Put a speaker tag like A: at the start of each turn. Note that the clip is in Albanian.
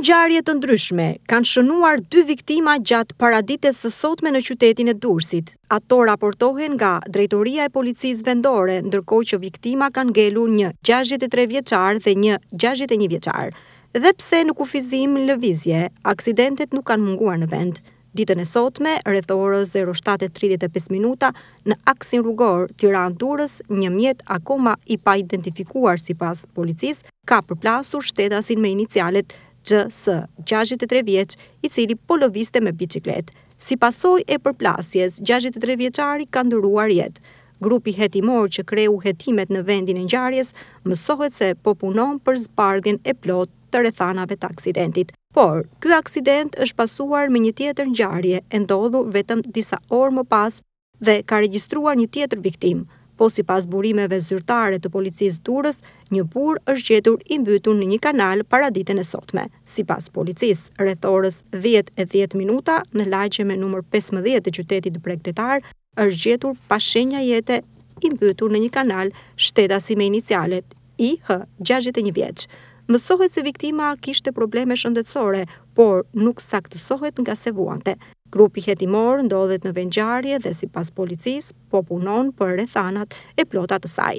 A: ngjarje të ndryshme kanë shënuar dy viktima gjatë paradites së sotme në qytetin e Durrësit. Ato raportohen nga Drejtoria e Policisë Vendore, ndërkohë që viktima kanë ngelur një 63 vjeçar dhe një 61 vjeçar. Dhe pse në kufizim lëvizje, aksidentet nuk kanë munguar në vend. Ditën e sotme, rreth orës 07:35 minuta, në aksin rrugor Tiranë-Durrës, një mjet akoma i pa identifikuar sipas policisë ka përplasur shtetasin me inicialet GS, 63 vjeç, i cili po lëviste me biciklet. Si pasoj e përplasjes, 63 vjeçari ka ndëruar jetë. Grupi hetimor që kreu hetimet në vendin e ngjarjes mësohet se po punon për zbardhjen e plot të rrethanave të aksidentit. Por, ky aksident është pasuar me një tjetër ngjarje e vetëm disa orë më pas dhe ka regjistruar një tjetër viktimë po si pas burimeve zyrtare të policisë durës, një pur është gjetur imbytur në një kanal para ditën e sotme. Si pas policisë, rethores 10 e 10 minuta në lajqe me numër 15 të qytetit bregtetar, është gjetur pashenja jete imbytur në një kanal shtetasi me inicialet IH 61 vjeqë. Mësohet se viktima kishte probleme shëndetsore, por nuk saktësohet nga se vuante. Grupi jetimor ndodhet në vendjarje dhe si pas policis, popunon për rethanat e plotat të saj.